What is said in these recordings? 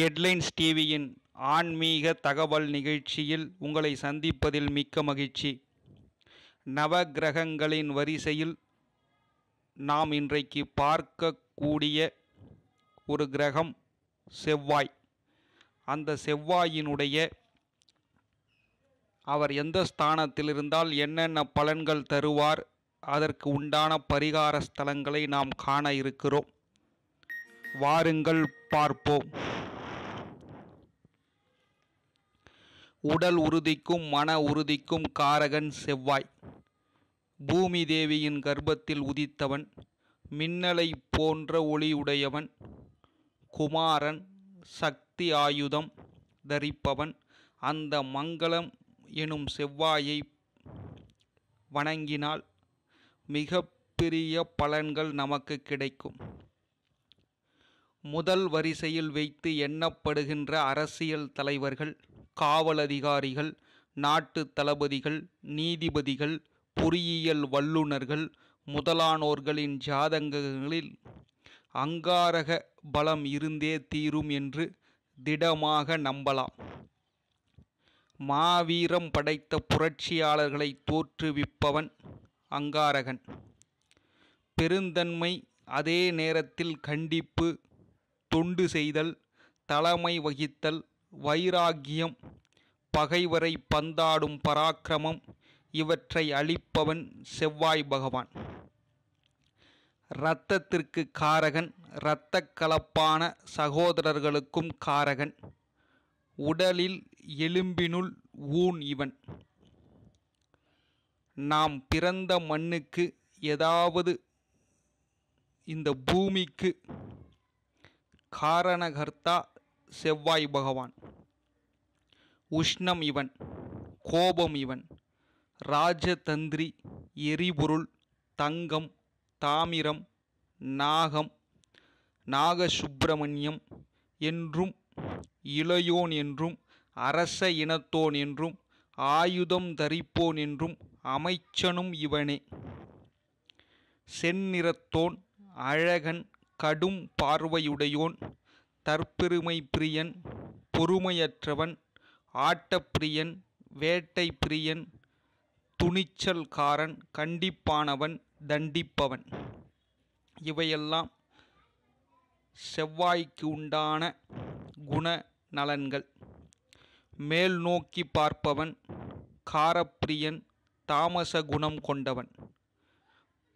headlines டிவியின் ஆன்மீக தகவல் நிகழ்ச்சியில் உங்களை சந்திப்பதில் மிக்க மகிழ்ச்சி நவகிரகங்களின் வரிசையில் நாம் இன்றைக்கு பார்க்கக்கூடிய ஒரு கிரகம் செவ்வாய் அந்த செவ்வாயினுடைய அவர் எந்த ஸ்தானத்தில் இருந்தால் என்னென்ன பலன்கள் தருவார் அதற்கு உண்டான பரிகார ஸ்தலங்களை நாம் காண இருக்கிறோம் வாருங்கள் பார்ப்போம் உடல் உறுதிக்கும் மன உறுதிக்கும் காரகன் செவ்வாய் பூமி தேவியின் கர்ப்பத்தில் உதித்தவன் மின்னலை போன்ற ஒளியுடையவன் குமாரன் சக்தி ஆயுதம் தரிப்பவன் அந்த மங்களம் எனும் செவ்வாயை வணங்கினால் மிக பெரிய பலன்கள் நமக்கு கிடைக்கும் முதல் வரிசையில் வைத்து எண்ணப்படுகின்ற அரசியல் தலைவர்கள் காவல் அதிகாரிகள் நாட்டு தளபதிகள் நீதிபதிகள் பொறியியல் வல்லுநர்கள் முதலானோர்களின் ஜாதகங்களில் அங்காரக பலம் இருந்தே தீரும் என்று திடமாக நம்பலாம் மாவீரம் படைத்த புரட்சியாளர்களை தோற்றுவிப்பவன் அங்காரகன் பெருந்தன்மை அதே நேரத்தில் கண்டிப்பு தொண்டு செய்தல் தலைமை வகித்தல் வைராக்கியம் பகைவரை பந்தாடும் பராக்கிரமம் இவற்றை அளிப்பவன் செவ்வாய் பகவான் இரத்தத்திற்கு காரகன் இரத்த கலப்பான சகோதரர்களுக்கும் காரகன் உடலில் எலும்பினுள் ஊன் இவன் நாம் பிறந்த மண்ணுக்கு ஏதாவது இந்த பூமிக்கு காரணகர்த்தா செவ்வாய் பகவான் உஷ்ணம் இவன் கோபம் இவன் ராஜதந்திரி எரிபொருள் தங்கம் தாமிரம் நாகம் நாகசுப்பிரமணியம் என்றும் இளையோன் என்றும் அரச இனத்தோன் என்றும் ஆயுதம் தரிப்போன் என்றும் அமைச்சனும் இவனே செந்நிறத்தோன் அழகன் கடும் பார்வையுடையோன் பிரியன் பொறுமையற்றவன் ஆட்டப்பிரியன் பிரியன் துணிச்சல்காரன் கண்டிப்பானவன் தண்டிப்பவன் இவையெல்லாம் செவ்வாய்க்கு உண்டான குண நலன்கள் மேல் நோக்கி பார்ப்பவன் காரப்பிரியன் தாமச குணம் கொண்டவன்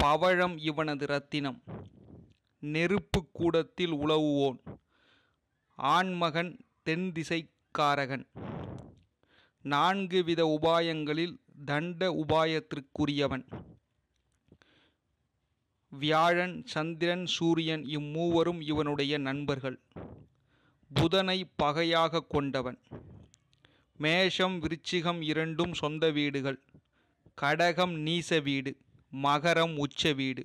பவழம் இவனது ரத்தினம் நெருப்பு கூடத்தில் உழவுவோன் ஆண்மகன் தென் திசைக்காரகன் நான்கு வித உபாயங்களில் தண்ட உபாயத்திற்குரியவன் வியாழன் சந்திரன் சூரியன் இம்மூவரும் இவனுடைய நண்பர்கள் புதனை பகையாக கொண்டவன் மேஷம் விருச்சிகம் இரண்டும் சொந்த வீடுகள் கடகம் நீச வீடு மகரம் உச்ச வீடு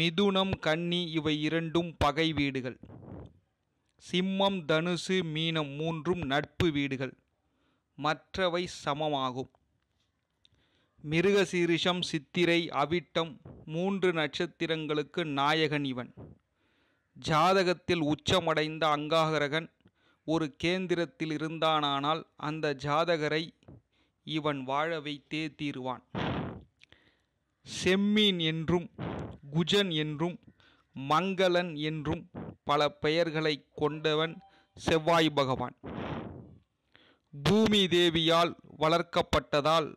மிதுனம் கன்னி இவை இரண்டும் பகை வீடுகள் சிம்மம் தனுசு மீனம் மூன்றும் நட்பு வீடுகள் மற்றவை சமமாகும் மிருகசீரிஷம் சித்திரை அவிட்டம் மூன்று நட்சத்திரங்களுக்கு நாயகன் இவன் ஜாதகத்தில் உச்சமடைந்த அங்காகரகன் ஒரு கேந்திரத்தில் இருந்தானானால் அந்த ஜாதகரை இவன் வாழ வைத்தே தீர்வான் செம்மீன் என்றும் குஜன் என்றும் மங்களன் என்றும் பல பெயர்களை கொண்டவன் செவ்வாய் பகவான் பூமி தேவியால் வளர்க்கப்பட்டதால்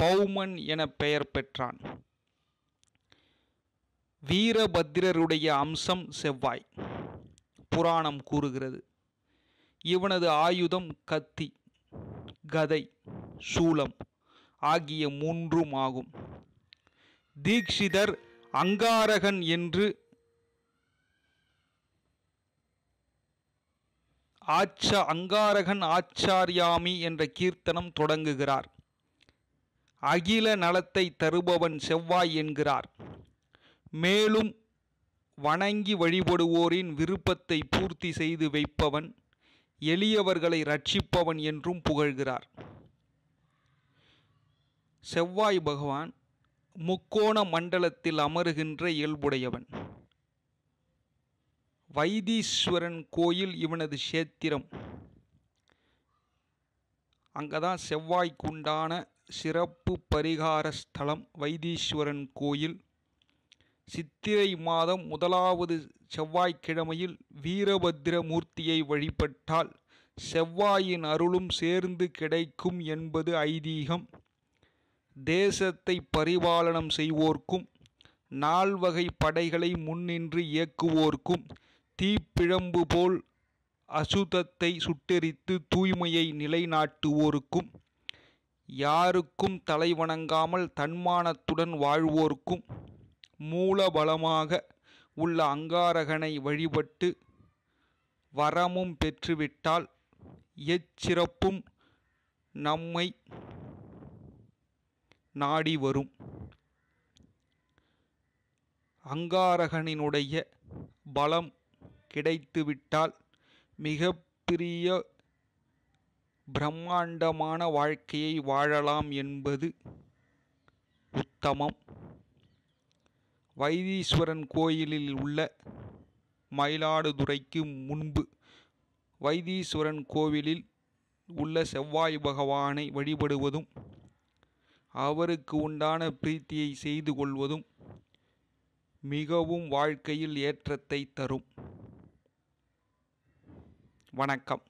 பௌமன் என பெயர் பெற்றான் வீரபத்திரருடைய அம்சம் செவ்வாய் புராணம் கூறுகிறது இவனது ஆயுதம் கத்தி கதை சூலம் ஆகிய மூன்றும் ஆகும் தீக்ஷிதர் அங்காரகன் என்று ஆச்ச அங்காரகன் ஆச்சாரியாமி என்ற கீர்த்தனம் தொடங்குகிறார் அகில நலத்தை தருபவன் செவ்வாய் என்கிறார் மேலும் வணங்கி வழிபடுவோரின் விருப்பத்தை பூர்த்தி செய்து வைப்பவன் எளியவர்களை ரட்சிப்பவன் என்றும் புகழ்கிறார் செவ்வாய் பகவான் முக்கோண மண்டலத்தில் அமருகின்ற இயல்புடையவன் வைதீஸ்வரன் கோயில் இவனது சேத்திரம் அங்கே தான் செவ்வாய்க்குண்டான சிறப்பு பரிகார ஸ்தலம் வைதீஸ்வரன் கோயில் சித்திரை மாதம் முதலாவது செவ்வாய்க்கிழமையில் வீரபத்திர மூர்த்தியை வழிபட்டால் செவ்வாயின் அருளும் சேர்ந்து கிடைக்கும் என்பது ஐதீகம் தேசத்தை பரிபாலனம் செய்வோர்க்கும் நால்வகை படைகளை முன்னின்று இயக்குவோர்க்கும் தீப்பிழம்பு போல் அசுத்தத்தை சுட்டெரித்து தூய்மையை நிலைநாட்டுவோருக்கும் யாருக்கும் தலைவணங்காமல் தன்மானத்துடன் வாழ்வோர்க்கும் மூலபலமாக உள்ள அங்காரகனை வழிபட்டு வரமும் பெற்றுவிட்டால் எச்சிறப்பும் நம்மை நாடி வரும் அங்காரகனினுடைய பலம் கிடைத்துவிட்டால் பெரிய பிரம்மாண்டமான வாழ்க்கையை வாழலாம் என்பது உத்தமம் வைத்தீஸ்வரன் கோயிலில் உள்ள மயிலாடுதுறைக்கு முன்பு வைத்தீஸ்வரன் கோவிலில் உள்ள செவ்வாய் பகவானை வழிபடுவதும் அவருக்கு உண்டான பிரீத்தியை செய்து கொள்வதும் மிகவும் வாழ்க்கையில் ஏற்றத்தை தரும் வணக்கம்